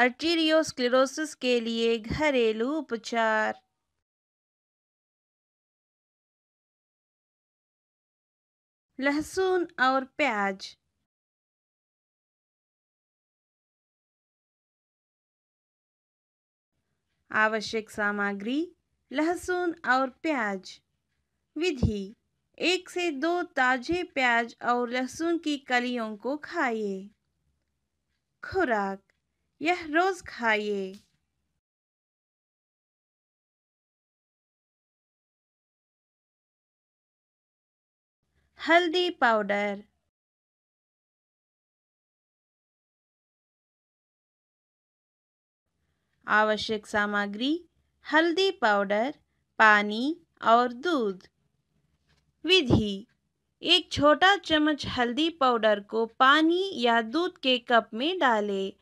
अर्टीरियोस्क्लेरोसिस के लिए घरेलू उपचार लहसुन और प्याज आवश्यक सामग्री लहसुन और प्याज विधि एक से दो ताजे प्याज और लहसुन की कलियों को खाइए खुराक यह रोज़ खाइए हल्दी पाउडर आवश्यक सामग्री हल्दी पाउडर पानी और दूध विधि एक छोटा चम्मच हल्दी पाउडर को पानी या दूध के कप में डालें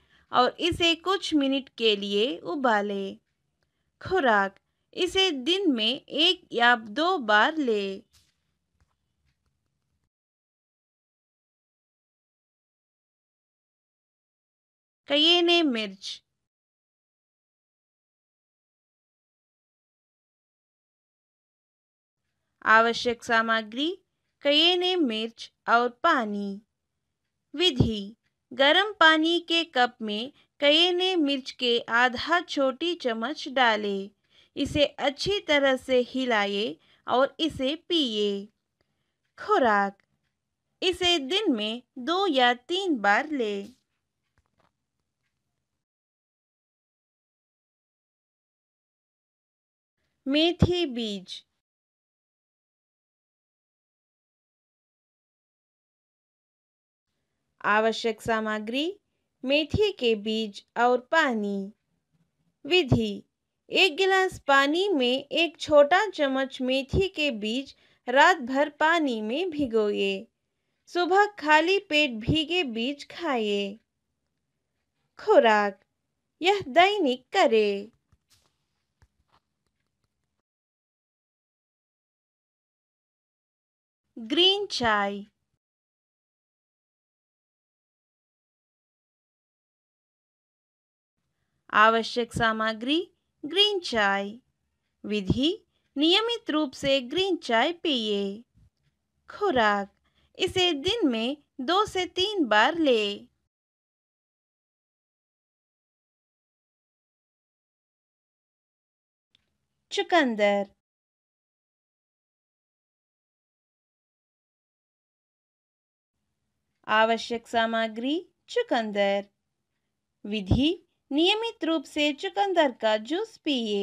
और इसे कुछ मिनट के लिए उबालें खुराक इसे दिन में एक या दो बार ले कयेने मिर्च आवश्यक सामग्री कयेने मिर्च और पानी विधि गर्म पानी के कप में कई ने मिर्च के आधा छोटी चम्मच डाले इसे अच्छी तरह से हिलाए और इसे पिए खुराक इसे दिन में दो या तीन बार ले मेथी बीज आवश्यक सामग्री मेथी के बीज और पानी विधि एक गिलास पानी में एक छोटा चम्मच मेथी के बीज रात भर पानी में भिगोए सुबह खाली पेट भीगे बीज खाइए खुराक यह दैनिक करे ग्रीन चाय आवश्यक सामग्री ग्रीन चाय विधि नियमित रूप से ग्रीन चाय पिए खुराक इसे दिन में दो से तीन बार ले चुकंदर आवश्यक सामग्री चुकंदर विधि नियमित रूप से चुकंदर का जूस पिए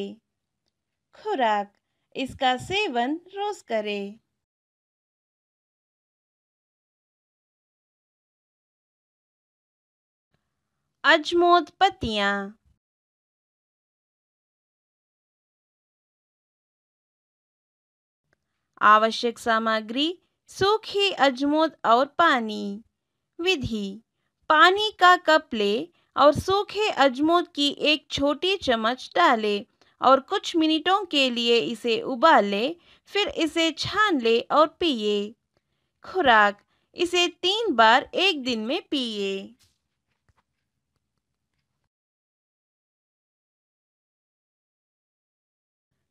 खुराक इसका सेवन रोज करें अजमोद पत्तियां आवश्यक सामग्री सूखी अजमोद और पानी विधि पानी का कप ले और सूखे अजमोद की एक छोटी चम्मच डालें और कुछ मिनटों के लिए इसे उबालें फिर इसे छान लें और पिए खुराक इसे तीन बार एक दिन में पिए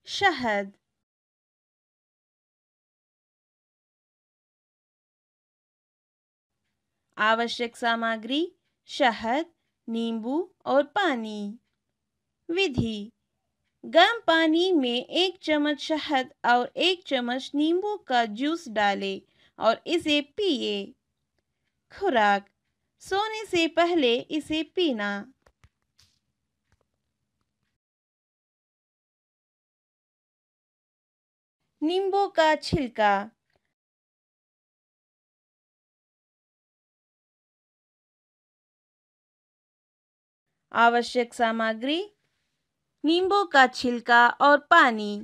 शहद आवश्यक सामग्री शहद नींबू और पानी विधि गर्म पानी में एक चम्मच शहद और एक चम्मच नींबू का जूस डालें और इसे पिए खुराक सोने से पहले इसे पीना नींबू का छिलका आवश्यक सामग्री नींबू का छिलका और पानी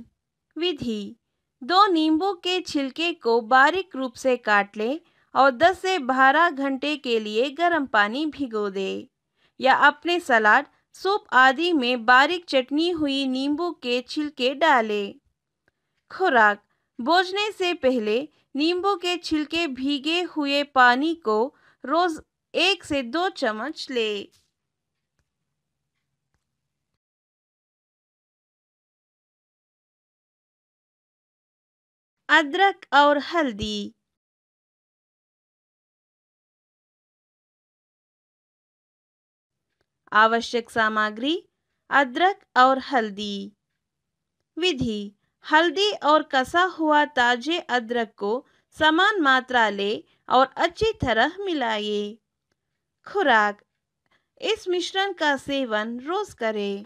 विधि दो नींबू के छिलके को बारीक रूप से काट ले और 10 से 12 घंटे के लिए गर्म पानी भिगो दे या अपने सलाद सूप आदि में बारीक चटनी हुई नींबू के छिलके डाले खुराक बोझने से पहले नींबू के छिलके भीगे हुए पानी को रोज़ एक से दो चम्मच लें अदरक और हल्दी आवश्यक सामग्री अदरक और हल्दी विधि हल्दी और कसा हुआ ताजे अदरक को समान मात्रा ले और अच्छी तरह मिलाए खुराक इस मिश्रण का सेवन रोज करें